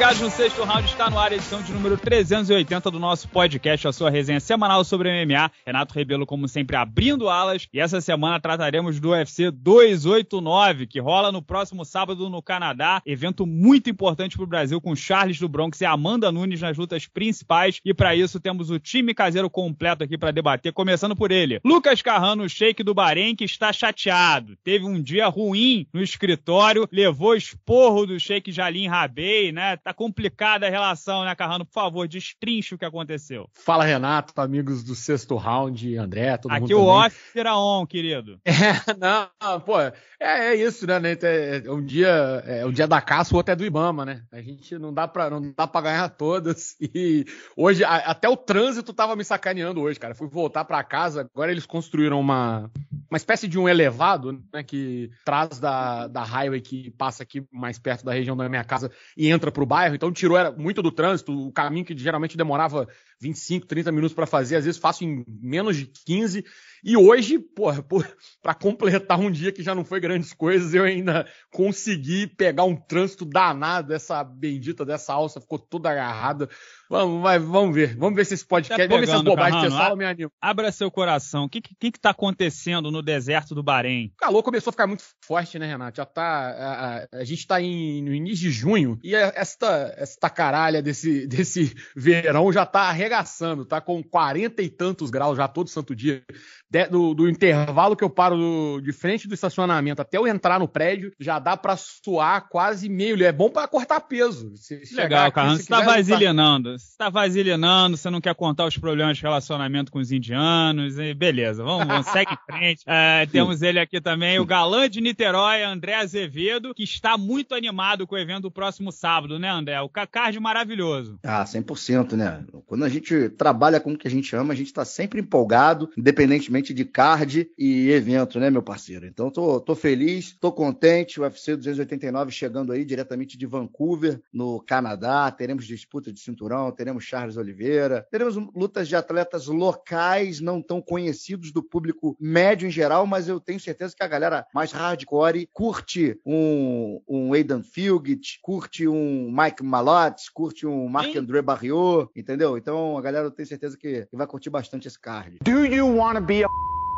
Ligados no sexto round, está no ar a edição de número 380 do nosso podcast, a sua resenha semanal sobre MMA. Renato Rebelo, como sempre, abrindo alas. E essa semana trataremos do UFC 289, que rola no próximo sábado no Canadá. Evento muito importante para o Brasil, com Charles do Bronx e Amanda Nunes nas lutas principais. E para isso temos o time caseiro completo aqui para debater, começando por ele. Lucas Carrano, shake do Bahrein, que está chateado. Teve um dia ruim no escritório, levou esporro do shake Jalim Rabei, né? Tá Tá complicada a relação, né, Carrano? Por favor, destrinche o que aconteceu. Fala, Renato, tá, amigos do sexto round, André, todo Aqui mundo. Aqui o também. off vira é on, querido. É, não, pô, é, é isso, né? né? É, é um dia é um dia da caça, o outro é do Ibama, né? A gente não dá pra, não dá pra ganhar todas. E hoje, a, até o trânsito tava me sacaneando hoje, cara. Fui voltar pra casa, agora eles construíram uma, uma espécie de um elevado, né? Que traz da, da highway que passa aqui mais perto da região da minha casa e entra pro bairro bairro, então tirou era muito do trânsito, o caminho que geralmente demorava 25, 30 minutos para fazer, às vezes faço em menos de 15. E hoje, porra, para completar um dia que já não foi grandes coisas, eu ainda consegui pegar um trânsito danado, essa bendita dessa alça ficou toda agarrada. Vamos, vai, vamos ver. Vamos ver se esse podcast. Tá pegando, vamos ver se é bobagem Carrano, fala, me anima. Abra seu coração. O que, que, que tá acontecendo no deserto do Bahrein? O calor começou a ficar muito forte, né, Renato? Já tá. A, a, gente tá em, no início de junho e é, esta, esta caralha desse, desse verão já tá arregaçando, tá com quarenta e tantos graus já todo santo dia de, do, do, intervalo que eu paro do, de frente do estacionamento até eu entrar no prédio, já dá para suar quase meio. É bom para cortar peso. Se Legal, aqui, Você tá está vazilinando. Você está vazilinando, você não quer contar os problemas de relacionamento com os indianos. E beleza, vamos, vamos segue em frente. É, temos ele aqui também, o galã de Niterói, André Azevedo, que está muito animado com o evento do próximo sábado, né, André? O Cacard maravilhoso. Ah, 100%, né? Quando a gente trabalha com o que a gente ama, a gente está sempre empolgado, independentemente principalmente de card e evento, né, meu parceiro? Então, tô, tô feliz, tô contente. O UFC 289 chegando aí diretamente de Vancouver, no Canadá. Teremos disputa de cinturão, teremos Charles Oliveira, teremos lutas de atletas locais, não tão conhecidos do público médio em geral, mas eu tenho certeza que a galera mais hardcore curte um, um Aidan Filgit, curte um Mike Malotte, curte um Marc-André Barriot, entendeu? Então, a galera eu tenho certeza que vai curtir bastante esse card. Do you want to be a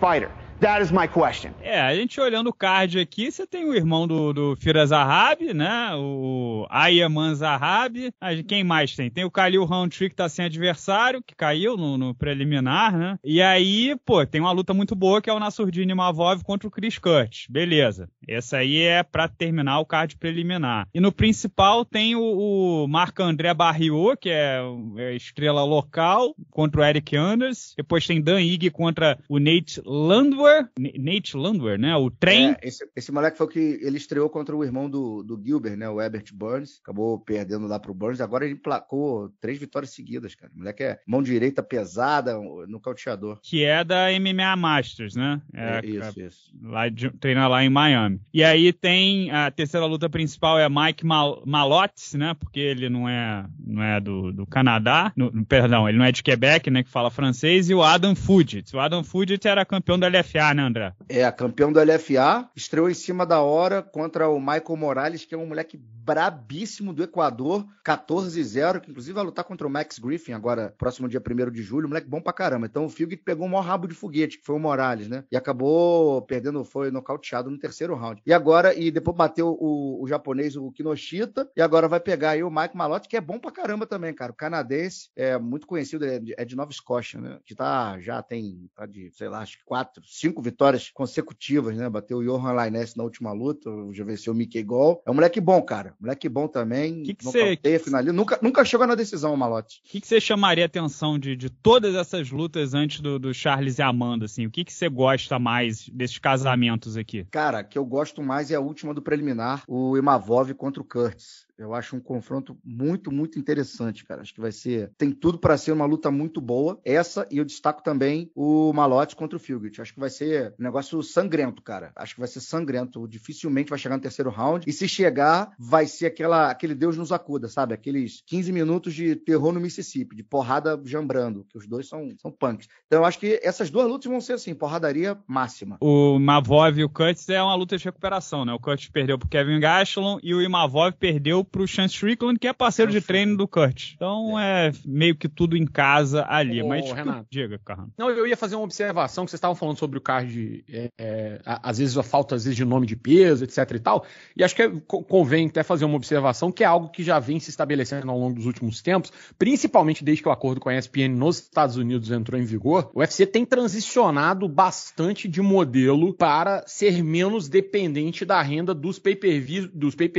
fighter? That is my question. É, a gente olhando o card aqui, você tem o irmão do, do Fira Zahabi, né? O Ayaman Zahabi. Quem mais tem? Tem o Khalil Roundtree, que tá sem adversário, que caiu no, no, preliminar, né? E aí, pô, tem uma luta muito boa que é o Nassurdini Mavov contra o Chris Curtis. Beleza. Essa aí é pra terminar o card preliminar. E no principal tem o, o Marc-André Barriot, que é, é estrela local, contra o Eric Anders. Depois tem Dan Ig contra o Nate Landwehr, Nate Landwehr, né? O trem. É, esse, esse, moleque foi que ele estreou contra o irmão do, do Gilbert, né? O Ebert Burns. Acabou perdendo lá pro Burns. Agora ele placou três vitórias seguidas, cara. O moleque é mão direita pesada, no cauteador. Que é da MMA Masters, né? É, é, é isso, é, isso. Lá de, lá em Miami. E aí tem a terceira luta principal é Mike Mal, Malotes, né? Porque ele não é, não é do, do Canadá. No, perdão, ele não é de Quebec, né? Que fala francês. E o Adam Fugit. O Adam Fugit era campeão da LFA, né, André? É, campeão da LFA, estreou em cima da hora contra o Michael Morales, que é um moleque brabíssimo do Equador, 14-0, que inclusive vai lutar contra o Max Griffin agora, próximo dia 1 de julho, moleque bom pra caramba. Então o Figo pegou o maior rabo de foguete, que foi o Morales, né? E acabou perdendo, foi nocauteado no terceiro round. E agora, e depois bateu o, o japonês, o Kinoshita, e agora vai pegar aí o Mike Malotti, que é bom pra caramba também, cara. O canadense, é muito conhecido, é, é de, Nova Escócia, né? Que tá, já tem, tá de, sei lá, acho quatro, cinco vitórias consecutivas, né? Bateu o Johan Lainez na última luta, já venceu o Mickey Gol. É um moleque bom, cara. Moleque bom também. Que que cê, que... Finaliza. Nunca, nunca chegou na decisão, Malote. O que, você chamaria a atenção de, de todas essas lutas antes do, do Charles e Amanda, assim? O que você gosta mais desses casamentos aqui? Cara, que eu gosto mais é a última do preliminar, o Imavov contra o Curtis. Eu acho um confronto muito, muito interessante, cara. Acho que vai ser. Tem tudo para ser uma luta muito boa. Essa, e eu destaco também o Malote contra o Fugit. Acho que vai ser um negócio sangrento, cara. Acho que vai ser sangrento. Dificilmente vai chegar no terceiro round. E se chegar, vai ser aquela, aquele Deus nos acuda, sabe? Aqueles 15 minutos de terror no Mississippi, de porrada jambrando, que os dois são, são punks. Então eu acho que essas duas lutas vão ser assim, porradaria máxima. O Mavov e o Cuts é uma luta de recuperação, né? O Cuts perdeu pro Kevin Gastelum e o Imavov perdeu pro Chance Strickland, que é parceiro de treino do Kurt. Então é, é meio que tudo em casa ali. Ô, Mas Renato, diga, Carrano. Não, eu ia fazer uma observação que vocês estavam falando sobre o card, é, é, às vezes a falta às vezes de nome de peso, etc e tal. E acho que é convém até fazer uma observação que é algo que já vem se estabelecendo ao longo dos últimos tempos, principalmente desde que o acordo com a ESPN nos Estados Unidos entrou em vigor. O UFC tem transicionado bastante de modelo para ser menos dependente da renda dos pay-per-views pay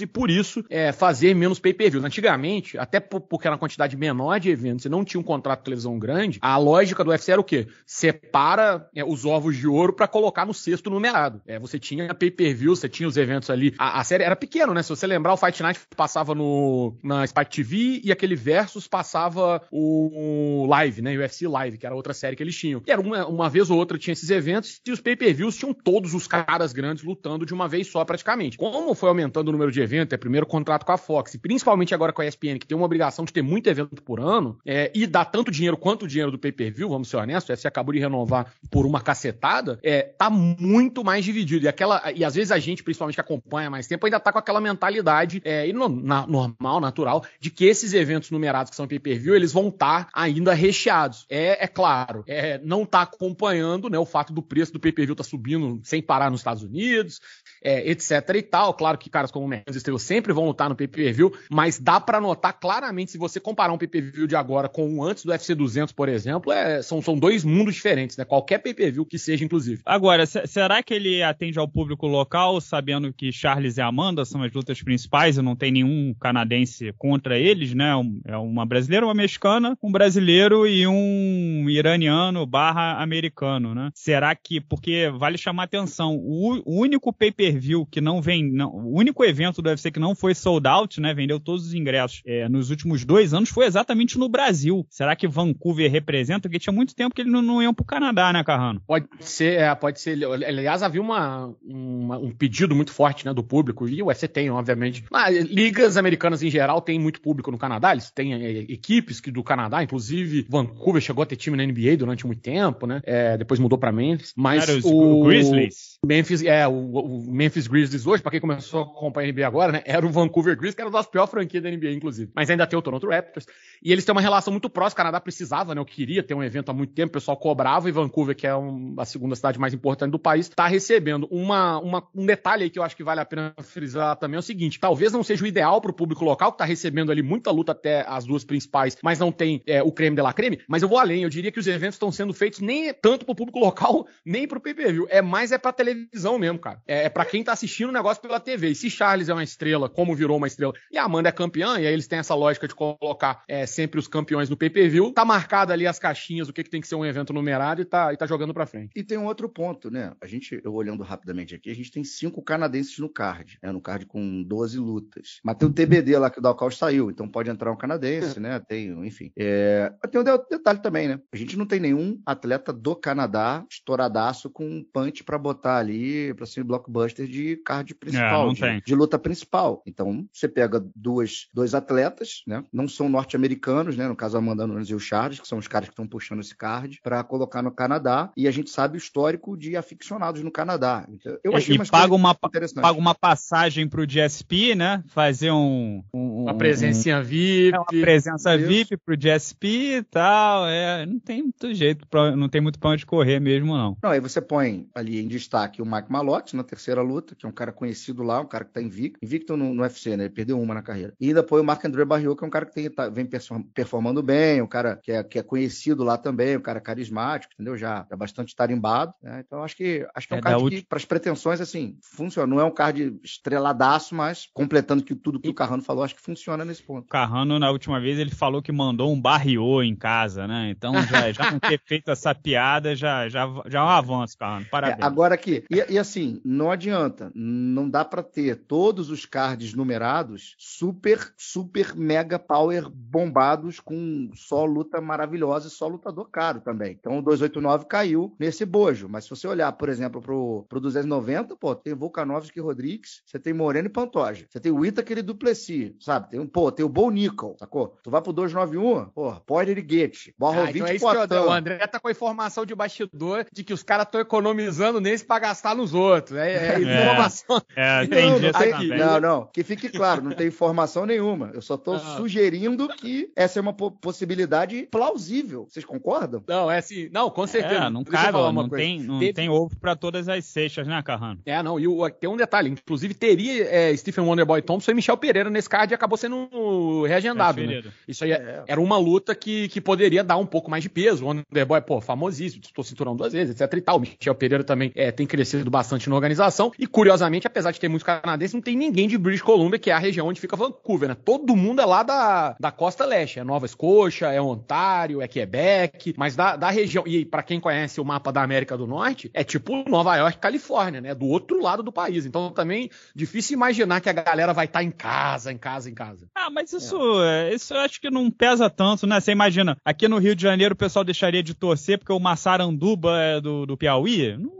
e por isso é, fazer menos pay-per-views. Antigamente, até porque era uma quantidade menor de eventos e não tinha um contrato de televisão grande, a lógica do UFC era o quê? Separa é, os ovos de ouro para colocar no sexto numerado. É, você tinha pay-per-view, você tinha os eventos ali. A, a, série era pequena, né? Se você lembrar, o Fight Night passava no, na Spike TV e aquele Versus passava o, o Live, né? UFC Live, que era outra série que eles tinham. E era uma, uma vez ou outra tinha esses eventos e os pay-per-views tinham todos os caras grandes lutando de uma vez só praticamente. Como foi aumentando o número de eventos, é primeiro contrato com a Fox, e principalmente agora com a ESPN, que tem uma obrigação de ter muito evento por ano, é, e dá tanto dinheiro quanto o dinheiro do pay-per-view, vamos ser honestos, você acabou de renovar por uma cacetada, é, tá muito mais dividido. E, aquela, e às vezes a gente, principalmente que acompanha mais tempo, ainda tá com aquela mentalidade é, no, na, normal, natural, de que esses eventos numerados que são pay-per-view, eles vão estar tá ainda recheados. É, é claro, é, não tá acompanhando né, o fato do preço do pay-per-view tá subindo sem parar nos Estados Unidos, é, etc e tal. Claro que caras como o Mendes sempre vão não tá no pay-per-view, mas dá para notar claramente, se você comparar um pay-per-view de agora com o antes do UFC 200, por exemplo, é, são, são dois mundos diferentes, né? Qualquer pay-per-view que seja, inclusive. Agora, será que ele atende ao público local, sabendo que Charles e Amanda são as lutas principais e não tem nenhum canadense contra eles, né? É uma brasileira, uma mexicana, um brasileiro e um iraniano barra americano, né? Será que, porque vale chamar atenção, o único pay-per-view que não vem, não, o único evento do UFC que não foi sold out, né? Vendeu todos os ingressos é, nos últimos dois anos foi exatamente no Brasil. Será que Vancouver representa? Porque tinha muito tempo que ele não, não iam pro Canadá, né, Carrano? Pode ser, é, pode ser. Aliás, havia uma, uma, um pedido muito forte né, do público, e o UFC tem, obviamente. Mas ligas americanas em geral têm muito público no Canadá, eles têm é, equipes que do Canadá, inclusive Vancouver chegou a ter time na NBA durante muito tempo, né? É, depois mudou pra Memphis. Mas Cara, os, o, o Grizzlies. Memphis, é, o, o Memphis Grizzlies hoje, pra quem começou a acompanhar a NBA agora, né? Era o Vancouver Vancouver Grizzlies, que era uma das piores franquias da NBA, inclusive. Mas ainda tem o Toronto Raptors. E eles têm uma relação muito próxima. O Canadá precisava, né? Eu queria ter um evento há muito tempo, o pessoal cobrava, e Vancouver, que é um, a segunda cidade mais importante do país, está recebendo. Uma, uma, um detalhe aí que eu acho que vale a pena frisar também é o seguinte: talvez não seja o ideal para o público local, que está recebendo ali muita luta até as duas principais, mas não tem é, o creme de la creme. Mas eu vou além, eu diria que os eventos estão sendo feitos nem tanto para o público local, nem para o pay-per-view. É mais é para televisão mesmo, cara. É, é para quem está assistindo o negócio pela TV. E se Charles é uma estrela, como virou uma estrela. E a Amanda é campeã, e aí eles têm essa lógica de colocar é, sempre os campeões no pay-per-view. Tá marcado ali as caixinhas, o que, que tem que ser um evento numerado, e tá, e tá jogando pra frente. E tem um outro ponto, né? A gente, eu olhando rapidamente aqui, a gente tem cinco canadenses no card, né? No card com 12 lutas. Mas tem o TBD lá que o Dalcal saiu, então pode entrar um canadense, é. né? Tem, enfim. É... Tem um detalhe também, né? A gente não tem nenhum atleta do Canadá estouradaço com um punch para botar ali, pra ser blockbuster de card é, principal, é, de, de luta principal. Então você pega duas, dois atletas, né? Não são norte-americanos, né? No caso, Amanda Nunes e o Charles, que são os caras que estão puxando esse card, para colocar no Canadá. E a gente sabe o histórico de aficionados no Canadá. Então, eu é, achei e paga uma Paga uma passagem para o GSP, né? Fazer um. um uma presença um, VIP. É uma presença Isso. VIP para o GSP e tal. É, não tem muito jeito, pra, não tem muito para onde correr mesmo, não. Não, aí você põe ali em destaque o Mike Malotti na terceira luta, que é um cara conhecido lá, um cara que está invicto. Invicto no, no UFC, né? Ele perdeu uma na carreira. E ainda põe o Marc André Barriot, que é um cara que tem, tá, vem performando bem, um cara que é, que é conhecido lá também, um cara carismático, entendeu? Já, é bastante tarimbado, né? Então acho que acho que é, um é card que, para as pretensões, assim, funciona. Não é um card estreladaço, mas completando que tudo que e... o Carrano falou, acho que funciona nesse ponto. O Carrano, na última vez, ele falou que mandou um Barriot em casa, né? Então já, já não ter feito essa piada já, já, já é um avanço, Carrano. É, Parabéns. É, agora aqui, e, e assim, não adianta, não dá para ter todos os cards numerados, super, super mega power bombados com só luta maravilhosa e só lutador caro também. Então o 289 caiu nesse bojo. Mas se você olhar, por exemplo, pro, pro 290, pô, tem Volkanovski e Rodrigues, você tem Moreno e Pantoja, você tem o Ita, e Duplessi, sabe? Tem, pô, tem o Bo Nickel, sacou? Tu vai pro 291, pô, Poirier e Guete, Borrovic, ah, então é isso Potão. Eu, o André tá com a informação de bastidor de que os caras estão economizando nesse pra gastar nos outros. É, é informação. É, é, é, é, é, não, não, que fique claro, não tem informação nenhuma. Eu só estou ah. sugerindo que essa é uma possibilidade plausível. Vocês concordam? Não, é assim. Não, com é, certeza. É, não Deixa cabe, não, coisa. Tem, não teve... tem ovo para todas as seixas, né, Carrano? É, não. E o, tem um detalhe. Inclusive, teria é, Stephen Wonderboy Thompson e Michel Pereira nesse card e acabou sendo reagendado. né? Isso aí é, é. era uma luta que, que poderia dar um pouco mais de peso. O Wonderboy, pô, famosíssimo, disputou cinturão duas vezes, etc e tal. O Michel Pereira também tem crescido bastante na organização. E, curiosamente, apesar de ter muitos canadenses, não tem ninguém de British Columbia Colômbia, que é a região onde fica Vancouver, né? Todo mundo é lá da, da costa leste. É Nova Escócia, é Ontário, é Quebec, mas da, da região. E para quem conhece o mapa da América do Norte, é tipo Nova York, Califórnia, né? Do outro lado do país. Então também difícil imaginar que a galera vai estar tá em casa, em casa, em casa. Ah, mas isso, é. é. isso eu acho que não pesa tanto, né? Você imagina, aqui no Rio de Janeiro o pessoal deixaria de torcer porque o Massaranduba é do, do Piauí? Não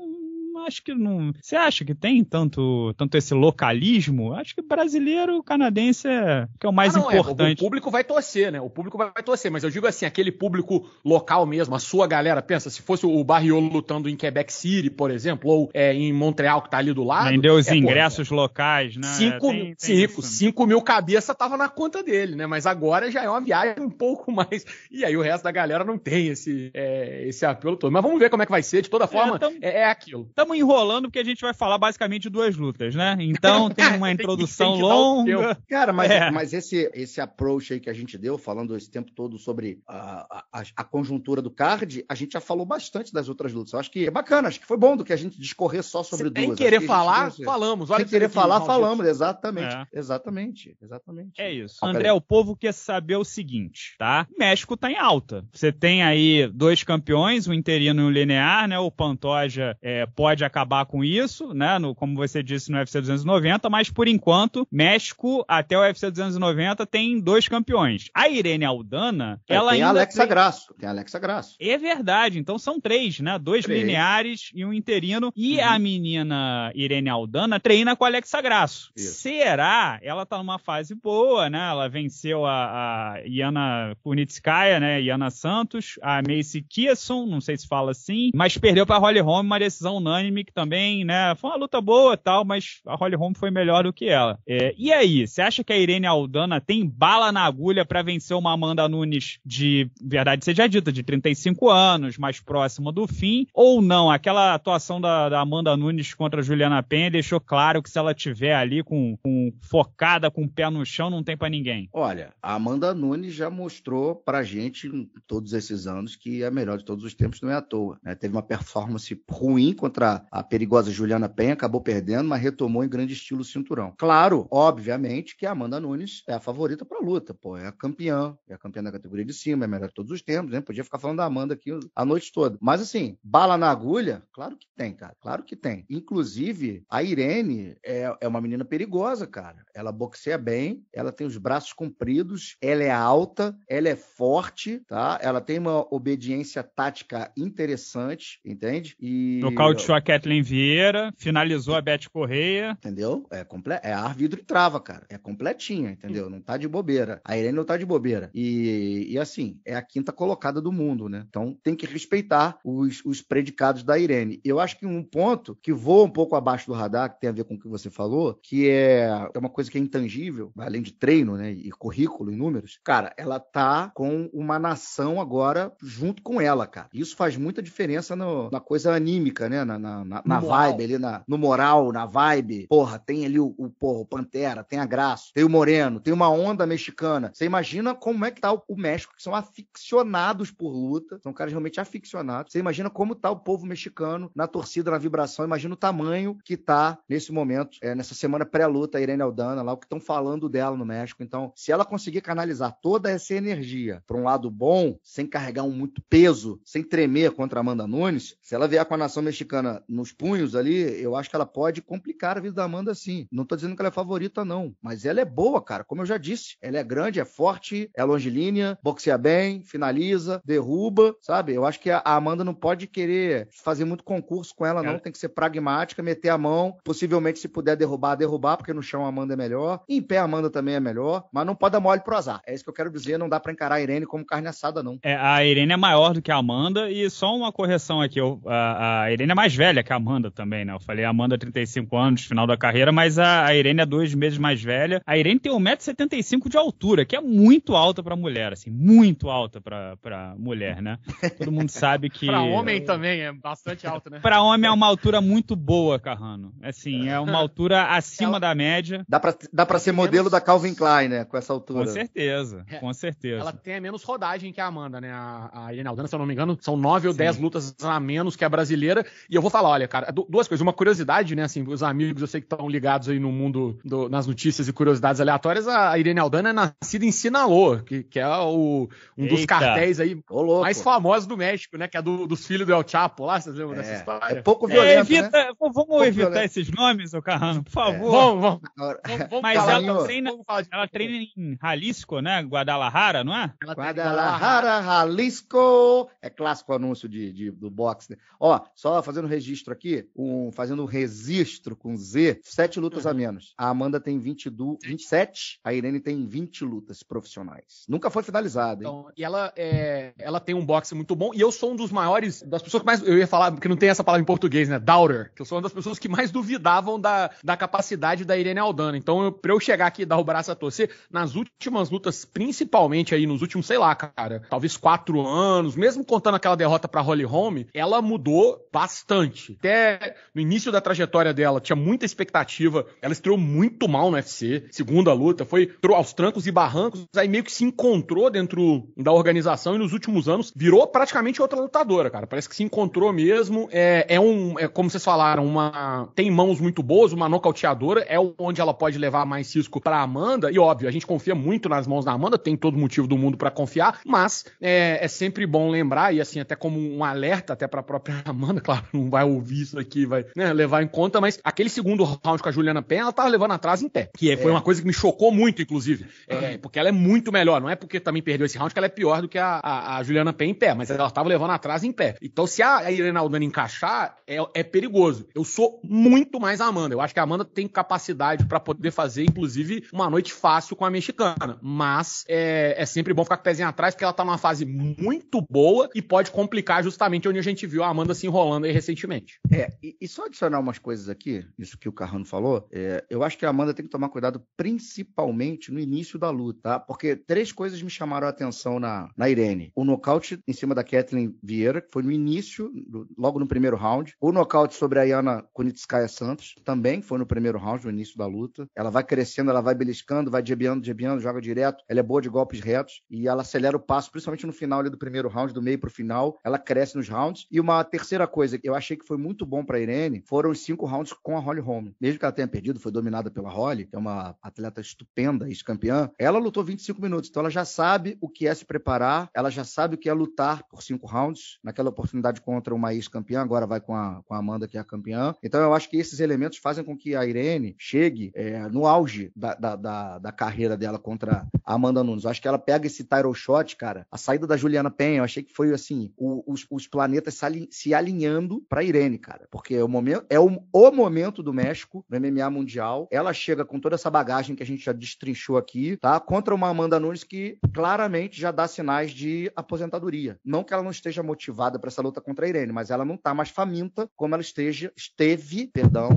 acho que não. Você acha que tem tanto, tanto esse localismo? Acho que brasileiro, canadense é que é o mais ah, não, importante. É, o público vai torcer, né? O público vai, torcer, mas eu digo assim, aquele público local mesmo, a sua galera, pensa, se fosse o Barriolo lutando em Quebec City, por exemplo, ou é, em Montreal, que tá ali do lado. Vendeu os é, ingressos locais, né? 5 é, cinco, cinco mil cabeças tava na conta dele, né? Mas agora já é uma viagem um pouco mais. E aí o resto da galera não tem esse, é, esse apelo todo. Mas vamos ver como é que vai ser. De toda é, forma, é, é tamo, aquilo. Estamos enrolando, porque a gente vai falar basicamente duas lutas, né? Então tem uma introdução tem longa. Cara, mas, é. mas esse, esse approach aí que a gente deu, falando esse tempo todo sobre a, a, a, conjuntura do card, a gente já falou bastante das outras lutas. Eu acho que é bacana, acho que foi bom do que a gente discorrer só sobre Cê duas. Sem querer falar, falamos. Olha sem querer falar, falamos, exatamente. É. Exatamente, exatamente. É isso. Ah, André, o povo quer saber o seguinte, tá? México tá em alta. Você tem aí dois campeões, o interino e o linear, né? O Pantoja é, pode pode acabar com isso, né? No, como você disse no UFC 290, mas por enquanto, México até o UFC 290 tem dois campeões. A Irene Aldana, é, ela tem ainda. Alexa tem... Grasso, tem Alexa Grasso. É verdade, então são três, né? Dois três. lineares e um interino. E uhum. a menina Irene Aldana treina com a Alexa Grasso. Isso. Será? Ela tá numa fase boa, né? Ela venceu a, a Iana Kunitskaya, né? Iana Santos, a Macy Kiesson, não sei se fala assim, mas perdeu pra Holly Holm uma decisão unânime que também, né? Foi uma luta boa tal, mas a Holly Holm foi melhor do que ela. É, e aí, você acha que a Irene Aldana tem bala na agulha para vencer uma Amanda Nunes de, verdade seja dita, de 35 anos, mais próxima do fim, ou não? Aquela atuação da, da Amanda Nunes contra a Juliana Penha deixou claro que se ela tiver ali com, com focada, com o pé no chão, não tem para ninguém. Olha, a Amanda Nunes já mostrou pra gente todos esses anos que é a melhor de todos os tempos não é à toa. Né? Teve uma performance ruim contra a, perigosa Juliana Penha, acabou perdendo, mas retomou em grande estilo o cinturão. Claro, obviamente, que a Amanda Nunes é a favorita para a luta, pô, é a campeã, é a campeã da categoria de cima, é a melhor de todos os tempos, né? Podia ficar falando da Amanda aqui a noite toda. Mas assim, bala na agulha, claro que tem, cara, claro que tem. Inclusive, a Irene é, é uma menina perigosa, cara. Ela boxeia bem, ela tem os braços compridos, ela é alta, ela é forte, tá? Ela tem uma obediência tática interessante, entende? E... No caute Kathleen Vieira, finalizou a Beth Correia. Entendeu? É, comple... é ar, vidro e trava, cara. É completinha, entendeu? Não tá de bobeira. A Irene não tá de bobeira. E, e assim, é a quinta colocada do mundo, né? Então tem que respeitar os, os predicados da Irene. Eu acho que um ponto que voa um pouco abaixo do radar, que tem a ver com o que você falou, que é, é uma coisa que é intangível, além de treino, né? E currículo e números. Cara, ela tá com uma nação agora junto com ela, cara. Isso faz muita diferença no, na coisa anímica, né? na, na na, na, vibe ali, na, no moral, na vibe. Porra, tem ali o, o, porra, o Pantera, tem a Graça, tem o Moreno, tem uma onda mexicana. Você imagina como é que tá o, o México, que são aficionados por luta, são caras realmente aficionados. Você imagina como tá o povo mexicano na torcida, na vibração, imagina o tamanho que tá nesse momento, é, nessa semana pré-luta, a Irene Aldana, lá, o que estão falando dela no México. Então, se ela conseguir canalizar toda essa energia para um lado bom, sem carregar um muito peso, sem tremer contra a Amanda Nunes, se ela vier com a nação mexicana nos punhos ali, eu acho que ela pode complicar a vida da Amanda sim. Não tô dizendo que ela é favorita, não. Mas ela é boa, cara, como eu já disse. Ela é grande, é forte, é longilínea, boxeia bem, finaliza, derruba, sabe? Eu acho que a Amanda não pode querer fazer muito concurso com ela, não. É. Tem que ser pragmática, meter a mão, possivelmente se puder derrubar, derrubar, porque no chão a Amanda é melhor. Em pé a Amanda também é melhor, mas não pode dar mole pro azar. É isso que eu quero dizer, não dá para encarar a Irene como carne assada, não. É, a Irene é maior do que a Amanda e só uma correção aqui, eu, a, a Irene é mais velha que é a Amanda também, né? Eu falei a Amanda, 35 anos, final da carreira, mas a, a Irene é dois meses mais velha. A Irene tem 1,75m de altura, que é muito alta pra mulher, assim, muito alta pra, pra mulher, né? Todo mundo sabe que. pra homem também, é bastante alto, né? pra homem é uma altura muito boa, Carrano. Assim, é uma altura é. acima da média. Dá pra, dá pra ser modelo menos... da Calvin Klein, né? Com essa altura. Com certeza, é. com certeza. Ela tem menos rodagem que a Amanda, né? A, a Irene Aldana, se eu não me engano, são nove ou dez lutas a menos que a brasileira. E eu vou falar, olha, cara, duas coisas. Uma curiosidade, né? Assim, os amigos, eu sei que estão ligados aí no mundo, do, nas notícias e curiosidades aleatórias. A Irene Aldana é nascida em Sinaloa, que, que é o, um Eita. dos cartéis aí mais famosos do México, né? Que é do, dos filhos do El Chapo lá, vocês lembram é. dessa é história? É pouco violento, é, né? evita, né? Vamos pouco evitar violento. esses nomes, ô Carrano, por favor. É. Vamos, vamos. vamos Mas ela treina, ela treina em Jalisco, né? Guadalajara, não é? Guadalajara, Jalisco. É clássico anúncio de, de do boxe, né? Ó, só fazendo registro registro aqui, um, fazendo um registro com Z, sete lutas uhum. a menos. A Amanda tem 22, 27, a Irene tem 20 lutas profissionais. Nunca foi finalizada. Hein? Então, e ela, é, ela tem um boxe muito bom, e eu sou um dos maiores, das pessoas que mais. Eu ia falar, porque não tem essa palavra em português, né? Doubter, que eu sou uma das pessoas que mais duvidavam da, da capacidade da Irene Aldana. Então, eu, pra eu chegar aqui e dar o braço a torcer, nas últimas lutas, principalmente aí, nos últimos, sei lá, cara, talvez quatro anos, mesmo contando aquela derrota para Holly Holm, ela mudou bastante. Até no início da trajetória dela, tinha muita expectativa. Ela estreou muito mal no UFC, segunda luta, foi aos trancos e barrancos, aí meio que se encontrou dentro da organização e nos últimos anos virou praticamente outra lutadora, cara. Parece que se encontrou mesmo. É, é um, é, como vocês falaram, uma tem mãos muito boas, uma nocauteadora, é onde ela pode levar mais cisco pra Amanda. E óbvio, a gente confia muito nas mãos da Amanda, tem todo motivo do mundo para confiar, mas é, é sempre bom lembrar, e assim, até como um alerta até pra própria Amanda, claro, não vai ouvir isso aqui, vai né, levar em conta, mas aquele segundo round com a Juliana Pen, ela tava levando atrás em pé. Que foi é. uma coisa que me chocou muito, inclusive. É. é, Porque ela é muito melhor. Não é porque também perdeu esse round que ela é pior do que a, a, a Juliana Pen em pé, mas ela tava levando atrás em pé. Então, se a Irene Aldana encaixar, é, é perigoso. Eu sou muito mais a Amanda. Eu acho que a Amanda tem capacidade para poder fazer, inclusive, uma noite fácil com a mexicana. Mas é, é sempre bom ficar com o pezinho atrás, porque ela tá numa fase muito boa e pode complicar justamente onde a gente viu a Amanda se enrolando aí recentemente. É, e, e, só adicionar umas coisas aqui, isso que o Carrano falou, é, eu acho que a Amanda tem que tomar cuidado principalmente no início da luta, tá? Porque três coisas me chamaram a atenção na, na Irene. O nocaute em cima da Kathleen Vieira, que foi no início, do, logo no primeiro round. O nocaute sobre a Yana Kunitskaya Santos, também foi no primeiro round, no início da luta. Ela vai crescendo, ela vai beliscando, vai jebeando, jebeando, joga direto. Ela é boa de golpes retos e ela acelera o passo, principalmente no final ali, do primeiro round, do meio pro final. Ela cresce nos rounds. E uma terceira coisa, eu achei que foi muito bom para Irene foram os cinco rounds com a Holly Holm. Mesmo que ela tenha perdido, foi dominada pela Holly, que é uma atleta estupenda, ex-campeã. Ela lutou 25 minutos, então ela já sabe o que é se preparar, ela já sabe o que é lutar por cinco rounds. Naquela oportunidade contra uma ex-campeã, agora vai com a, com a Amanda, que é a campeã. Então eu acho que esses elementos fazem com que a Irene chegue é, no auge da, da, da, da, carreira dela contra a Amanda Nunes. Eu acho que ela pega esse title shot, cara. A saída da Juliana Penha, eu achei que foi assim: o, os, os planetas se alinhando para Irene Irene, cara, porque é o momento, é o, o momento do México no MMA mundial. Ela chega com toda essa bagagem que a gente já destrinchou aqui, tá? Contra uma Amanda Nunes que claramente já dá sinais de aposentadoria. Não que ela não esteja motivada para essa luta contra a Irene, mas ela não tá mais faminta como ela esteja, esteve, perdão,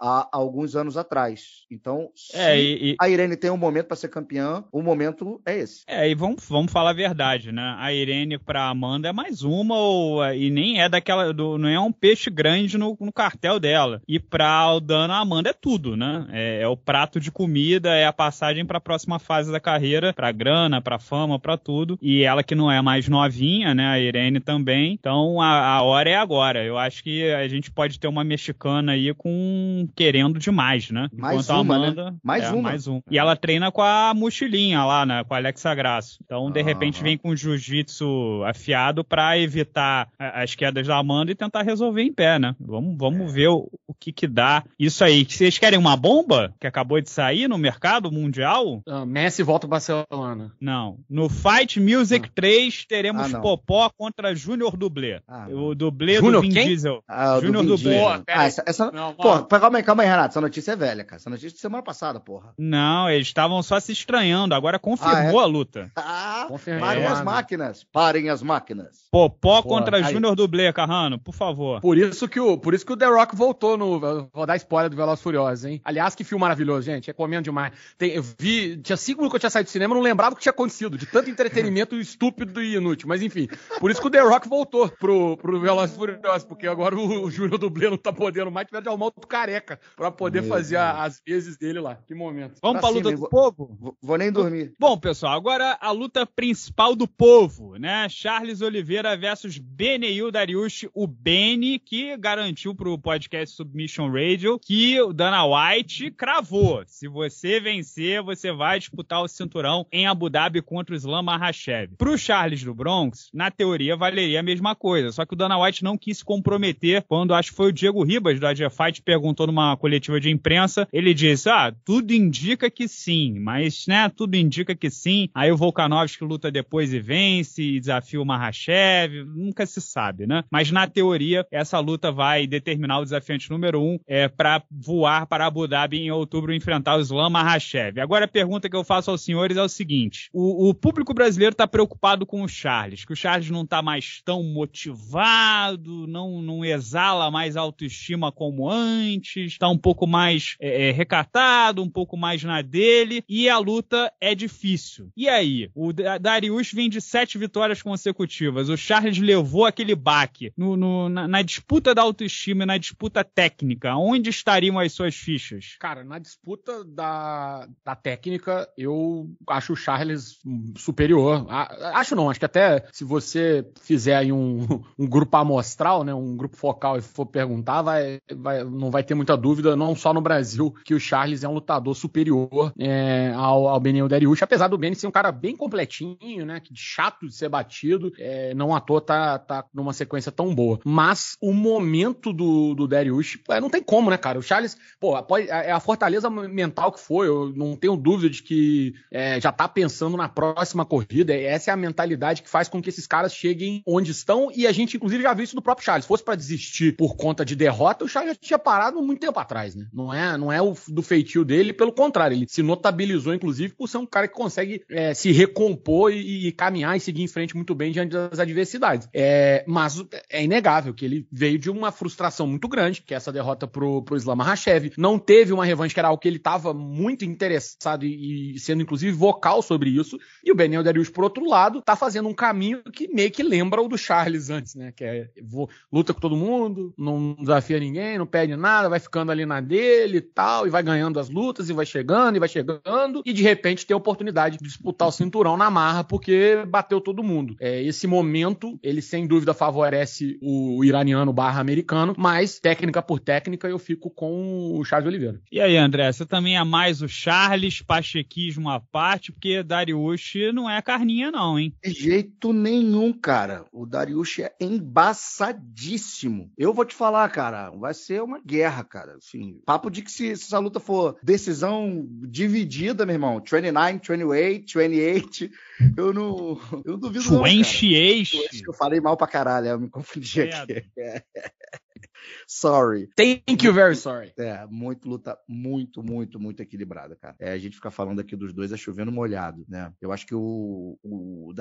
há alguns anos atrás. Então, é, e, a Irene tem um momento para ser campeã, o momento é esse. É, e vamos, vamos falar a verdade, né? A Irene para Amanda é mais uma ou, e nem é daquela do, não é um peixe grande no, no cartel dela. E para Aldana a Amanda é tudo, né? É, é, o prato de comida, é a passagem para a próxima fase da carreira, para grana, para fama, para tudo. E ela que não é mais novinha, né? A Irene também. Então a, a hora é agora. Eu acho que a gente pode ter uma mexicana aí com querendo demais, né? Mais Enquanto uma, né? Amanda, né? Mais é, uma. Mais um. É. E ela treina com a mochilinha lá, né? Com a Alexa Grasso. Então, de ah, repente, vem com jiu-jitsu afiado para evitar as quedas da Amanda e tentar resolver em pé, né? Vamos, vamos é. ver o, o, que que dá isso aí. Vocês querem uma bomba que acabou de sair no mercado mundial? Uh, Messi volta para Barcelona. Não. No Fight Music ah. 3 teremos ah, Popó contra Júnior Dublê. Ah, o Dublê Junior do Vin quem? Diesel. Ah, Júnior Dublê. Pô, ah, essa, Pô, calma aí, calma aí, Renato. Essa notícia é velha, cara. Essa notícia é de semana passada, porra. Não, eles estavam só se estranhando. Agora confirmou ah, é? a luta. Ah, parem as né? máquinas. Parem as máquinas. Popó contra aí. Júnior Dublê, Carrano, por favor. Por isso que o, por isso que o The Rock voltou no. Vou dar spoiler do Veloz Furiosos, hein? Aliás, que filme maravilhoso, gente. É comendo demais. Tem, eu vi. Tinha cinco minutos que eu tinha saído do cinema, não lembrava o que tinha acontecido. De tanto entretenimento estúpido e inútil. Mas enfim. Por isso que o The Rock voltou pro, pro Veloz Furiosos, porque agora o, o Júnior Dublê não tá podendo mais. Tiver de almoço careca careca para poder Meu fazer a, as vezes dele lá. Que momento. Vamos tá para a luta assim, do vou, povo? Vou, nem dormir. Bom, pessoal, agora a luta principal do povo, né? Charles Oliveira versus Beneil Dariush, o Beni, que garantiu para o podcast Submission Radio que o Dana White cravou. Se você vencer, você vai disputar o cinturão em Abu Dhabi contra o Islam Mahashev. Pro Charles do Bronx, na teoria, valeria a mesma coisa. Só que o Dana White não quis se comprometer quando acho que foi o Diego Ribas do AG Fight perguntou numa coletiva de imprensa, ele disse: Ah, tudo indica que sim, mas, né, tudo indica que sim. Aí o Volkanovski luta depois e vence, e desafia o Mahashev, nunca se sabe, né? Mas na teoria, essa luta vai determinar o desafiante número um é, para voar para Abu Dhabi em outubro e enfrentar o Islam Mahashev. Agora a pergunta que eu faço aos senhores é o seguinte: o, o público brasileiro está preocupado com o Charles, que o Charles não está mais tão motivado, não, não exala mais autoestima como antes está tá um pouco mais é, é, recatado, um pouco mais na dele, e a luta é difícil. E aí? O Darius vem de sete vitórias consecutivas. O Charles levou aquele baque no, no, na, na, disputa da autoestima e na disputa técnica. Onde estariam as suas fichas? Cara, na disputa da, da técnica, eu acho o Charles superior. acho não, acho que até se você fizer aí um, um grupo amostral, né, um grupo focal e for perguntar, vai, vai, não vai ter muito muita dúvida, não só no Brasil, que o Charles é um lutador superior é, ao, ao Benil Dariush, apesar do Benio ser um cara bem completinho, né? Chato de ser batido, é, não à toa tá, tá numa sequência tão boa. Mas o momento do, do Dariush, é, não tem como, né, cara? O Charles, pô, é a, é a fortaleza mental que foi, eu não tenho dúvida de que é, já tá pensando na próxima corrida. É, essa é a mentalidade que faz com que esses caras cheguem onde estão, e a gente, inclusive, já viu isso do próprio Charles. Se fosse para desistir por conta de derrota, o Charles já tinha parado muito muito tempo atrás, né? Não é, não é o, do feitio dele, pelo contrário, ele se notabilizou, inclusive, por ser um cara que consegue é, se recompor e, e, caminhar e seguir em frente muito bem diante das adversidades. É, mas é inegável que ele veio de uma frustração muito grande, que é essa derrota pro, pro Islam Makhachev. Não teve uma revanche, que era algo que ele estava muito interessado e, e, sendo, inclusive, vocal sobre isso. E o Benel Darius, por outro lado, tá fazendo um caminho que meio que lembra o do Charles antes, né? Que é vou, luta com todo mundo, não desafia ninguém, não pede nada, vai ficar ficando ali na dele e tal, e vai ganhando as lutas, e vai chegando, e vai chegando, e de repente tem a oportunidade de disputar o cinturão na marra, porque bateu todo mundo. É, esse momento, ele sem dúvida favorece o iraniano barra americano, mas técnica por técnica eu fico com o Charles Oliveira. E aí, André, você também é mais o Charles, pachequismo à parte, porque Dariush não é carninha não, hein? De jeito nenhum, cara. O Dariush é embaçadíssimo. Eu vou te falar, cara, vai ser uma guerra, cara cara. Assim, papo de que se, se essa luta for decisão dividida, meu irmão, 29, 28, 28, eu não, eu não duvido. 28. Não, Eu falei mal pra caralho, eu me confundi aqui. É. sorry. Thank you very sorry. É, muito luta, muito, muito, muito equilibrada, cara. É, a gente fica falando aqui dos dois, é chovendo molhado, né? Eu acho que o, o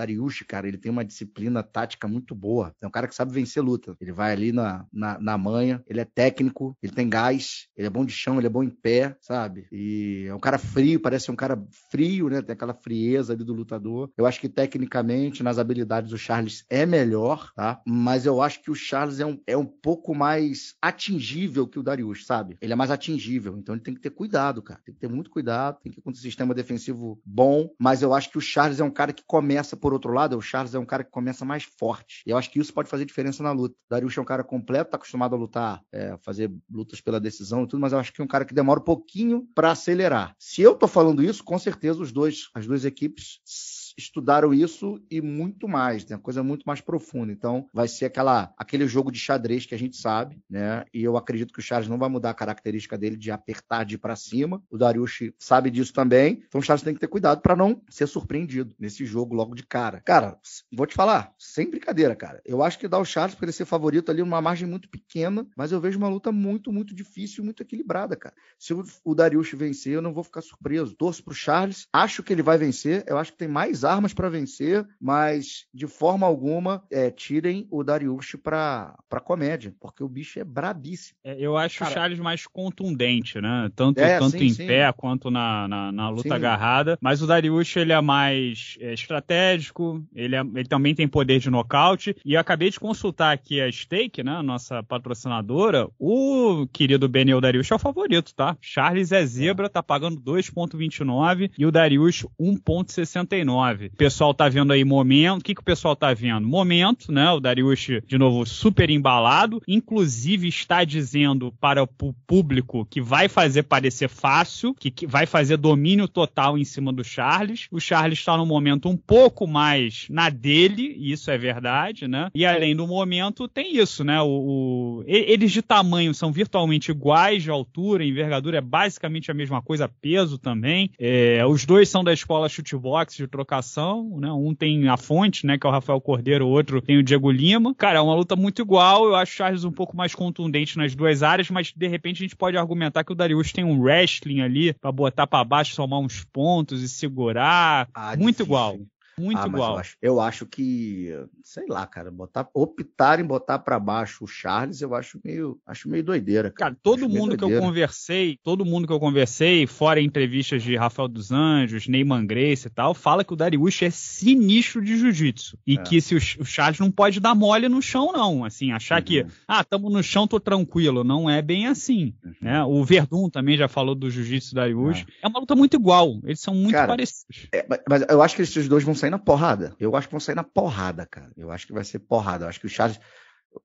cara, ele tem uma disciplina tática muito boa. É um cara que sabe vencer luta. Ele vai ali na, na, na manha, ele é técnico, ele tem gás, ele é bom de chão, ele é bom em pé, sabe? E é um cara frio, parece um cara frio, né? Tem aquela frieza ali do lutador. Eu acho que tecnicamente, nas habilidades, o Charles é melhor, tá? Mas eu acho que o Charles é um, é um pouco mais mais atingível que o Darius, sabe? Ele é mais atingível, então ele tem que ter cuidado, cara. Tem que ter muito cuidado, tem que ir com um sistema defensivo bom, mas eu acho que o Charles é um cara que começa por outro lado, o Charles é um cara que começa mais forte. E eu acho que isso pode fazer diferença na luta. O Darius é um cara completo, tá acostumado a lutar, é, fazer lutas pela decisão e tudo, mas eu acho que é um cara que demora um pouquinho para acelerar. Se eu tô falando isso, com certeza os dois, as duas equipes estudaram isso e muito mais, né? Coisa muito mais profunda. Então, vai ser aquela, aquele jogo de xadrez que a gente sabe, né? E eu acredito que o Charles não vai mudar a característica dele de apertar de ir para cima. O Dariush sabe disso também. Então, o Charles tem que ter cuidado para não ser surpreendido nesse jogo logo de cara. Cara, vou te falar, sem brincadeira, cara. Eu acho que dá o Charles para ele ser favorito ali numa margem muito pequena, mas eu vejo uma luta muito, muito difícil, muito equilibrada, cara. Se o Dariush vencer, eu não vou ficar surpreso. Torço pro Charles, acho que ele vai vencer. Eu acho que tem mais armas para vencer, mas de forma alguma é, tirem o Dariush pra, para comédia, porque o bicho é brabíssimo. É, eu acho Cara, o Charles mais contundente, né? Tanto, é, tanto sim, em sim. pé quanto na, na, na luta sim. agarrada. Mas o Dariush, ele é mais é, estratégico, ele, é, ele também tem poder de nocaute. E eu acabei de consultar aqui a Stake, né? Nossa patrocinadora. O querido Benel Dariush é o favorito, tá? Charles é zebra, tá pagando 2,29 e o Dariush 1,69. O pessoal tá vendo aí momento. O que, que o pessoal tá vendo? Momento, né? O Darius de novo, super embalado. Inclusive, está dizendo para o público que vai fazer parecer fácil, que, que vai fazer domínio total em cima do Charles. O Charles está no momento um pouco mais na dele, isso é verdade, né? E além do momento, tem isso, né? O, o... eles de tamanho são virtualmente iguais de altura, envergadura é basicamente a mesma coisa, peso também. É, os dois são da escola shootbox de trocar marcação, né? Um tem a fonte, né? Que é o Rafael Cordeiro, o outro tem o Diego Lima. Cara, é uma luta muito igual. Eu acho o Charles um pouco mais contundente nas duas áreas, mas de repente a gente pode argumentar que o Darius tem um wrestling ali para botar para baixo, somar uns pontos e segurar. Ah, muito difícil. igual. Muito ah, igual. Eu acho, eu acho, que, sei lá, cara, botar, optar em botar para baixo o Charles, eu acho meio, acho meio doideira. Cara, cara todo acho mundo que eu conversei, todo mundo que eu conversei, fora entrevistas de Rafael dos Anjos, Ney Grace e tal, fala que o Dariush é sinistro de jiu-jitsu. E é. que se o, o, Charles não pode dar mole no chão, não. Assim, achar uhum. que, ah, tamo no chão, tô tranquilo. Não é bem assim. Uhum. Né? O Verdun também já falou do jiu-jitsu Dariush. É. é. uma luta muito igual. Eles são muito cara, parecidos. É, mas eu acho que esses dois vão sair sair na porrada. Eu acho que vão sair na porrada, cara. Eu acho que vai ser porrada. Eu acho que o Charles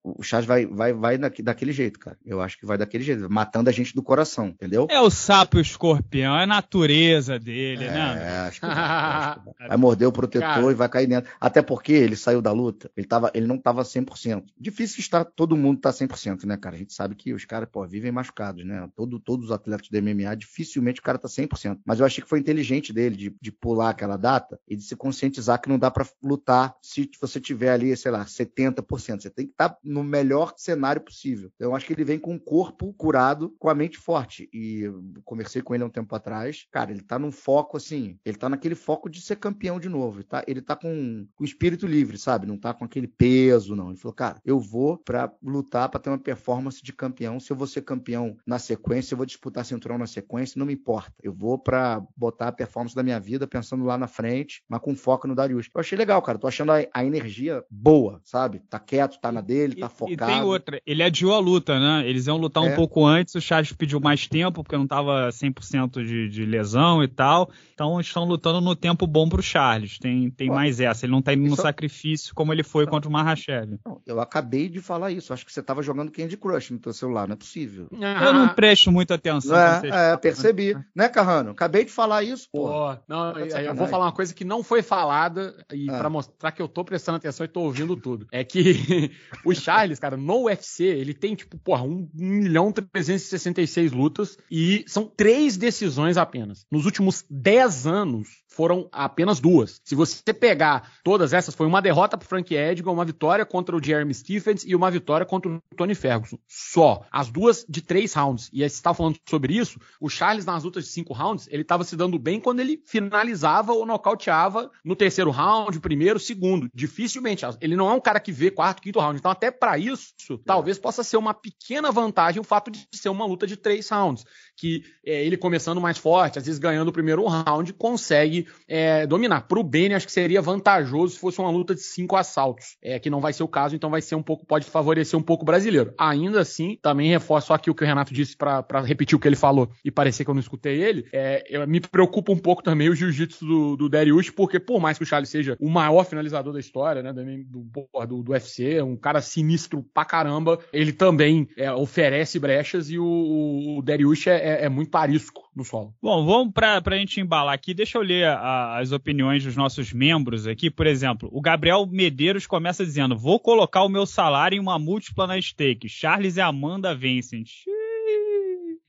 o Charles vai, vai, vai daquele jeito, cara. Eu acho que vai daquele jeito, matando a gente do coração, entendeu? É o sapo escorpião, é a natureza dele, né, é, né? Acho que, vai, acho que vai. vai morder o protetor cara. e vai cair dentro. Até porque ele saiu da luta, ele, tava, ele não tava 100%. Difícil estar, todo mundo tá 100%, né, cara? A gente sabe que os caras, pô, vivem machucados, né? Todo, todos os atletas do MMA, dificilmente o cara tá 100%. Mas eu achei que foi inteligente dele de, de pular aquela data e de se conscientizar que não dá para lutar se você tiver ali, sei lá, 70%. Você tem que estar tá no melhor cenário possível. Então, eu acho que ele vem com o corpo curado, com a mente forte. E conversei com ele há um tempo atrás. Cara, ele tá num foco assim, ele tá naquele foco de ser campeão de novo. Ele tá, ele tá com, o espírito livre, sabe? Não tá com aquele peso, não. Ele falou, cara, eu vou para lutar para ter uma performance de campeão. Se eu vou ser campeão na sequência, eu vou disputar cinturão na sequência, não me importa. Eu vou para botar a performance da minha vida pensando lá na frente, mas com foco no Darius. Eu achei legal, cara. Tô achando a, a energia boa, sabe? Tá quieto, tá na dele ele tá e, tá focado. E tem outra, ele adiou a luta, né? Eles iam lutar é. um pouco antes, o Charles pediu mais tempo, porque não tava 100% de, de lesão e tal. Então estão lutando no tempo bom pro Charles. Tem, tem mais essa, ele não tá indo no sacrifício como ele foi não, contra o Marrachev. Eu acabei de falar isso, acho que você tava jogando Candy Crush no teu celular, não é possível. Ah. Eu não presto muita atenção. É, é né? percebi. Né? Carrano? Acabei de falar isso, pô. não, tá eu, vou falar uma coisa que não foi falada, e ah. para mostrar que eu tô prestando atenção e tô ouvindo tudo. É que o Charles, cara, no UFC, ele tem, tipo, porra, 1 milhão 366 lutas e são três decisões apenas. Nos últimos 10 anos, foram apenas duas. Se você pegar todas essas, foi uma derrota para Frank Edgar, uma vitória contra o Jeremy Stephens e uma vitória contra o Tony Ferguson. Só. As duas de três rounds. E aí você está falando sobre isso, o Charles nas lutas de cinco rounds, ele estava se dando bem quando ele finalizava ou nocauteava no terceiro round, primeiro, segundo. Dificilmente. Ele não é um cara que vê quarto, quinto round. Então, até para isso, é. talvez possa ser uma pequena vantagem o fato de ser uma luta de três rounds. Que é, ele começando mais forte, às vezes ganhando o primeiro round, consegue é, dominar. Para o acho que seria vantajoso se fosse uma luta de cinco assaltos, é, que não vai ser o caso, então vai ser um pouco, pode favorecer um pouco o brasileiro. Ainda assim, também reforço aqui o que o Renato disse para repetir o que ele falou e parecer que eu não escutei ele. É, eu, me preocupa um pouco também o jiu-jitsu do, do Darius, porque por mais que o Charles seja o maior finalizador da história, né, do, do, do UFC, é um cara sinistro pra caramba, ele também é, oferece brechas e o, o Darius é, é, é, muito parisco no solo. Bom, vamos pra, pra gente embalar aqui, deixa eu ler a, as opiniões dos nossos membros aqui. Por exemplo, o Gabriel Medeiros começa dizendo: Vou colocar o meu salário em uma múltipla na stake. Charles e Amanda Vincent.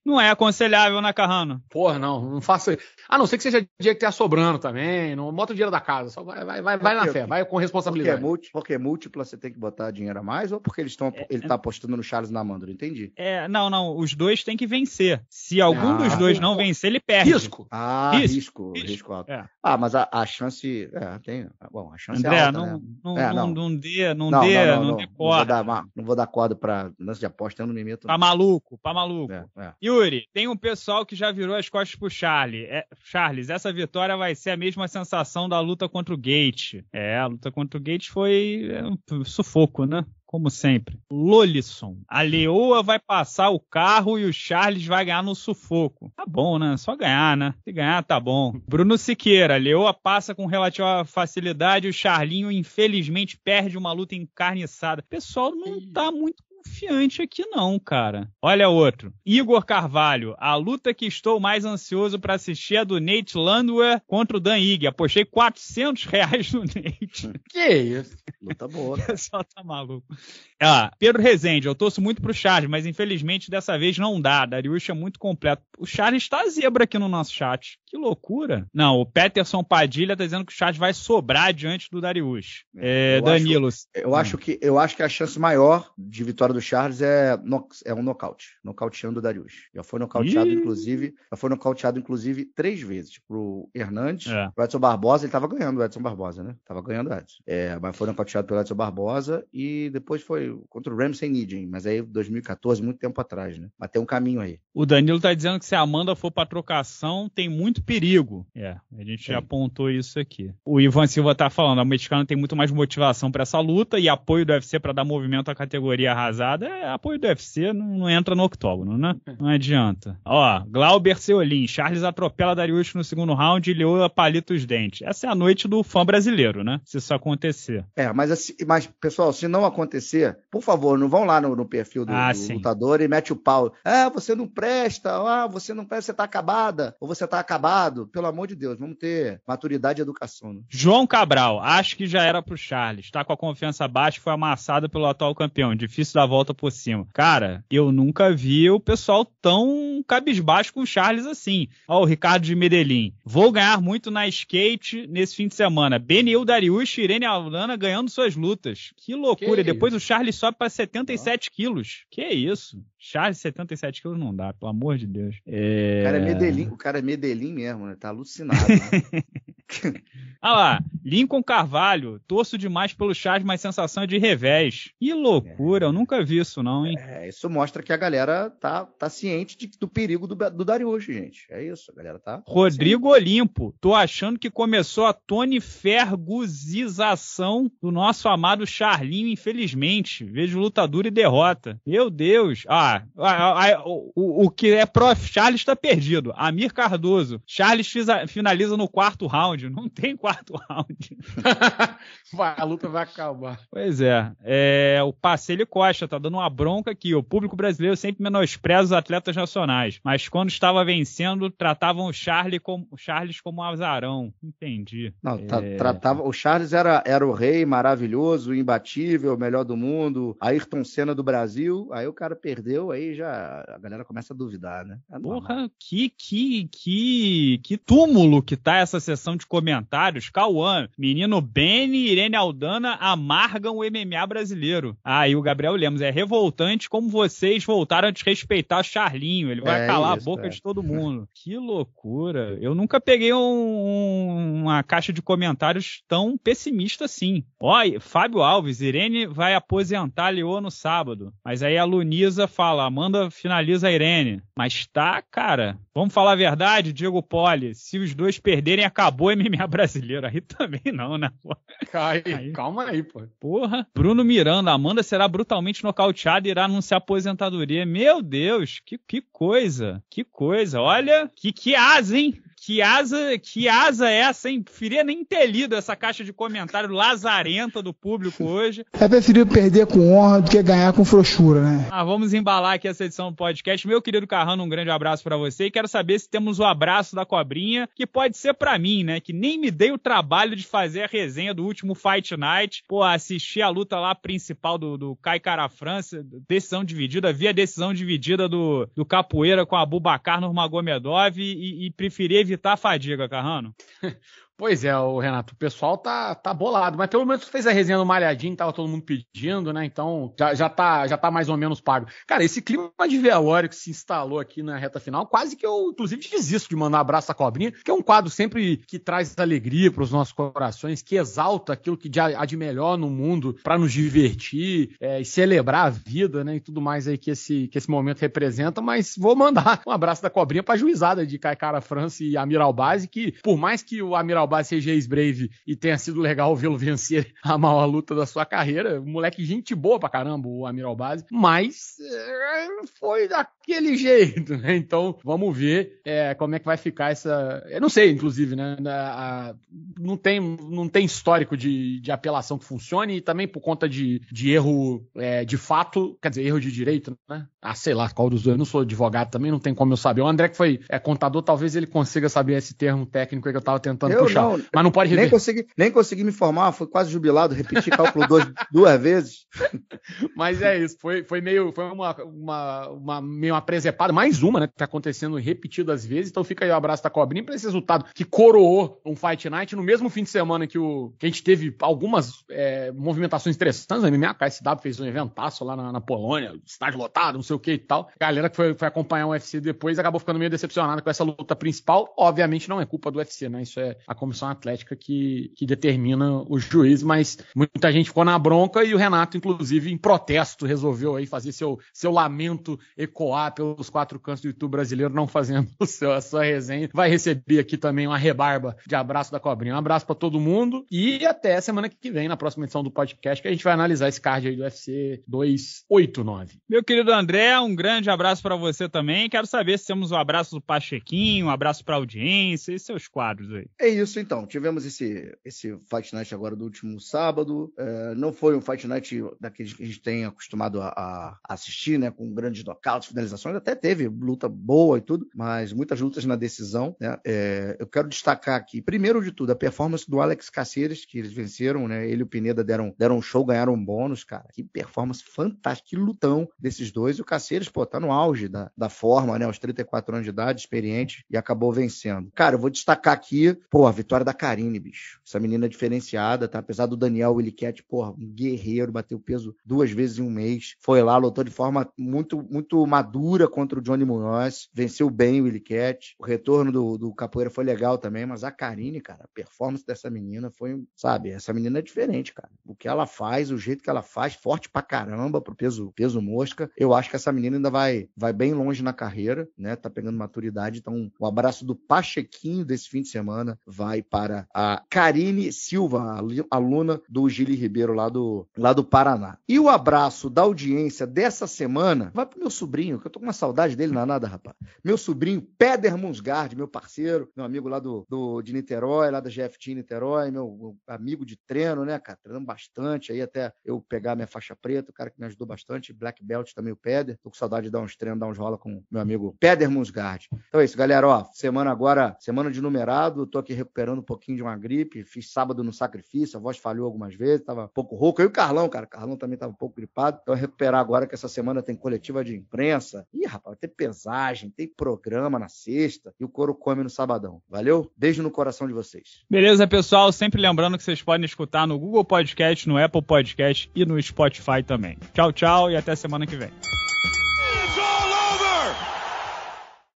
Não é aconselhável, né, Carrano? Porra, não, não faça A não ser que seja dia que tá sobrando também, não bota o dinheiro da casa, só vai, vai, vai, vai na fé, vai com responsabilidade. Porque é, múltipla, porque é múltipla, você tem que botar dinheiro a mais ou porque eles estão é, ele é. tá apostando no Charles na Mandro, entendi. É, não, não, os dois têm que vencer. Se algum ah, dos dois não vencer, ele perde. Risco. Ah, risco, risco, risco alto. É. Ah, mas a, a chance. É, tem, é, bom, a chance é André, é alta, não, né? não, é, não, não, dê, não, não dê, não, não, não dê corda. Não vou dar, não vou dar corda para lance de aposta, eu não me meto. Tá maluco, tá maluco. É, é. Yuri, tem um pessoal que já virou as costas pro Charlie. É, Charles, essa vitória vai ser a mesma sensação da luta contra o Gate. É, a luta contra o Gate foi um sufoco, né? como sempre. Lolisson. A Leoa vai passar o carro e o Charles vai ganhar no sufoco. Tá bom, né? Só ganhar, né? Se ganhar, tá bom. Bruno Siqueira. A Leoa passa com relativa facilidade. O Charlinho, infelizmente, perde uma luta encarniçada. O pessoal não tá muito confiante aqui não, cara. Olha outro. Igor Carvalho, a luta que estou mais ansioso para assistir é do Nate Landwehr contra o Dan Ig. Apostei 400 reais no Nate. Que isso? Luta boa. Só tá maluco. Ah, Pedro Rezende, eu torço muito pro Charles, mas infelizmente dessa vez não dá. Dariush é muito completo. O Charles tá zebra aqui no nosso chat. Que loucura. Não, o Peterson Padilha tá dizendo que o Charles vai sobrar diante do Darius. É, eu Danilo. Acho, eu, hum. acho que, eu acho que a chance maior de vitória do Charles é, no, é um nocaute. Nocauteando o Darius. Já foi nocauteado, Ih. inclusive. Já foi nocauteado, inclusive, três vezes. Pro Hernandes, é. pro Edson Barbosa. Ele tava ganhando o Edson Barbosa, né? Tava ganhando o Edson. É, mas foi nocauteado pelo Edson Barbosa e depois foi contra o Ramsey Nidin. Mas aí, 2014, muito tempo atrás, né? Mas tem um caminho aí. O Danilo tá dizendo que se a Amanda for pra trocação, tem muito perigo. É, a gente já é. apontou isso aqui. O Ivan Silva tá falando, o mexicano tem muito mais motivação para essa luta e apoio do UFC para dar movimento à categoria arrasada. É, apoio do UFC não, não entra no octógono, né? É. Não adianta. Ó, Glauber Seolim, Charles atropela Darius no segundo round e Leoa palita os dentes. Essa é a noite do fã brasileiro, né? Se isso acontecer. É, mas, assim, mas pessoal, se não acontecer, por favor, não vão lá no, no perfil do, ah, do lutador e mete o pau. Ah, você não presta, ah, você não presta, você tá acabada, ou você tá acabada babado, pelo amor de Deus, vamos ter maturidade e educação. Né? João Cabral, acho que já era pro Charles. Tá com a confiança baixa, foi amassado pelo atual campeão. Difícil dar volta por cima. Cara, eu nunca vi o pessoal tão cabisbaixo com o Charles assim. Ó, o Ricardo de Medellín. Vou ganhar muito na skate nesse fim de semana. Benil Darius e Irene Alana ganhando suas lutas. Que loucura. Que Depois o Charles sobe para 77 ah. quilos. Que isso? Charles, 77 quilos não dá, pelo amor de Deus. É... O cara é Medellín, o cara é Medellín mesmo, né? Tá alucinado, né? ah lá, Lincoln Carvalho, torço demais pelo Charles, mas sensação é de revés. Que loucura, é. eu nunca vi isso não, hein? É, isso mostra que a galera tá, tá ciente de, do perigo do, do Dariush, gente. É isso, a galera tá... Rodrigo ciente. Olimpo, tô achando que começou a Tony Ferguzização do nosso amado Charlinho, infelizmente. Vejo lutadura e derrota. Meu Deus. Ah, ah, ah, ah o, o, que é prof Charles tá perdido. Amir Cardoso, Charles finaliza no quarto round round, não tem quarto round. a luta vai acabar. Pois é. é o passeio Costa tá dando uma bronca aqui. O público brasileiro sempre menospreza os atletas nacionais, mas quando estava vencendo, tratavam o, Charlie como, o Charles como um azarão. Entendi. Não, tá, é... tratava, o Charles era, era o rei maravilhoso, imbatível, o melhor do mundo, Ayrton Senna do Brasil. Aí o cara perdeu, aí já a galera começa a duvidar, né? É Porra, que, que, que, que túmulo que tá essa sessão de de comentários. Cauã, menino Benny e Irene Aldana amargam o MMA brasileiro. Ah, e o Gabriel Lemos, é revoltante como vocês voltaram a desrespeitar Charlinho. Ele vai é calar isso, a boca é. de todo mundo. que loucura. Eu nunca peguei um, um, uma caixa de comentários tão pessimista assim. Ó, Fábio Alves, Irene vai aposentar Leô no sábado. Mas aí a Lunisa fala, Amanda finaliza a Irene. Mas tá, cara. Vamos falar a verdade, Diego Poli. Se os dois perderem, acabou MMA brasileiro. Aí também não, né? Pô? Cai, aí. calma aí, pô. Porra. Bruno Miranda, Amanda será brutalmente nocauteada e irá anunciar aposentadoria. Meu Deus, que, que coisa. Que coisa. Olha, que, que asa, hein? Que asa, que asa é essa, hein? Preferia nem ter lido essa caixa de comentário lazarenta do público hoje. É preferido perder com honra do que ganhar com frouxura, né? Ah, vamos embalar aqui essa edição do podcast. Meu querido Carrano, um grande abraço para você. E quero saber se temos o abraço da cobrinha, que pode ser para mim, né? Que nem me dei o trabalho de fazer a resenha do último Fight Night. Pô, assisti a luta lá principal do, do Kai Cara França, decisão dividida, via decisão dividida do, do Capoeira com a Bubacar Normagomedov e, e preferi evitar evitar a fadiga, Carrano? Pois é, o Renato, o pessoal tá, tá bolado, mas pelo menos tu fez a resenha do Malhadinho, tava todo mundo pedindo, né? Então já, já, tá, já tá mais ou menos pago. Cara, esse clima de velório que se instalou aqui na reta final, quase que eu, inclusive, desisto de mandar abraço à cobrinha, que é um quadro sempre que traz alegria para os nossos corações, que exalta aquilo que há de melhor no mundo para nos divertir é, e celebrar a vida, né? E tudo mais aí que esse, que esse momento representa, mas vou mandar um abraço da cobrinha pra juizada de Caicara França e Amiral Base, que por mais que o Amiral Base seja ex-Brave e tenha sido legal vê-lo vencer a maior luta da sua carreira. Moleque, gente boa pra caramba, o Amiral Base, mas eh, foi daquele jeito, né? Então vamos ver é, como é que vai ficar essa. Eu não sei, inclusive, né? A, a, não, tem, não tem histórico de, de apelação que funcione e também por conta de, de erro é, de fato, quer dizer, erro de direito, né? Ah, sei lá qual dos dois. Eu não sou advogado também, não tem como eu saber. O André, que foi é, contador, talvez ele consiga saber esse termo técnico que eu tava tentando eu puxar puxar. Não, mas não pode rever. Nem consegui, nem consegui me formar, fui quase jubilado, repeti cálculo dois, duas vezes. Mas é isso, foi, foi meio foi uma, uma, uma, meio uma mais uma, né? Que tá acontecendo repetido às vezes. Então fica aí o abraço da Cobrinha para esse resultado que coroou um Fight Night no mesmo fim de semana que, o, que a gente teve algumas é, movimentações interessantes. Né, a MMA, a KSW fez um eventaço lá na, na Polônia, estádio lotado, não sei o que e tal. A galera que foi, foi acompanhar o UFC depois acabou ficando meio decepcionada com essa luta principal. Obviamente não é culpa do UFC, né? Isso é a comissão atlética que, que determina o juiz, mas muita gente ficou na bronca e o Renato, inclusive, em protesto, resolveu aí fazer seu, seu lamento ecoar pelos quatro cantos do YouTube brasileiro, não fazendo o seu, a sua resenha. Vai receber aqui também uma rebarba de abraço da cobrinha. Um abraço para todo mundo e até semana que vem, na próxima edição do podcast, que a gente vai analisar esse card aí do UFC 289. Meu querido André, um grande abraço para você também. Quero saber se temos um abraço do Pachequinho, um abraço para a audiência e seus quadros aí. É isso isso, então, tivemos esse, esse Fight Night agora do último sábado. É, não foi um Fight Night daqueles que a gente tem acostumado a, a assistir, né? Com grandes knockouts, finalizações. Até teve luta boa e tudo, mas muitas lutas na decisão, né? É, eu quero destacar aqui, primeiro de tudo, a performance do Alex Caceres, que eles venceram, né? Ele e o Pineda deram, deram um show, ganharam um bônus, cara. Que performance fantástica, que lutão desses dois. E o Caceres, pô, tá no auge da, da forma, né? Aos 34 anos de idade, experiente, e acabou vencendo. Cara, eu vou destacar aqui, pô, a vitória vitória da Karine, bicho. Essa menina é diferenciada, tá? Apesar do Daniel Willicat, porra, um guerreiro, bateu peso duas vezes em um mês. Foi lá, lutou de forma muito, muito madura contra o Johnny Munoz. Venceu bem o Willicat. O retorno do, do Capoeira foi legal também, mas a Karine, cara, a performance dessa menina foi, sabe? Essa menina é diferente, cara. O que ela faz, o jeito que ela faz, forte pra caramba pro peso, peso mosca. Eu acho que essa menina ainda vai, vai bem longe na carreira, né? Tá pegando maturidade. Então, o um abraço do Pachequinho desse fim de semana vai para a Karine Silva, aluna do Gili Ribeiro lá do, lá do Paraná. E o abraço da audiência dessa semana vai pro meu sobrinho, que eu tô com uma saudade dele é nada rapaz. Meu sobrinho, Peder Munsgard, meu parceiro, meu amigo lá do, do de Niterói, lá da GFT Niterói, meu amigo de treino, né, cara? Treinando bastante aí até eu pegar minha faixa preta, o cara que me ajudou bastante, Black Belt também, o Peder. Tô com saudade de dar uns treinos, dar uns rola com meu amigo Peder Munsgard. Então é isso, galera, ó, semana agora, semana de numerado, tô aqui recuperando recuperando um pouquinho de uma gripe, fiz sábado no sacrifício, a voz falhou algumas vezes, estava um pouco rouco. Eu e o Carlão, cara, o Carlão também estava um pouco gripado. Então, recuperar agora que essa semana tem coletiva de imprensa. Ih, rapaz, tem pesagem, tem programa na sexta e o couro come no sabadão. Valeu? Beijo no coração de vocês. Beleza, pessoal. Sempre lembrando que vocês podem escutar no Google Podcast, no Apple Podcast e no Spotify também. Tchau, tchau e até semana que vem.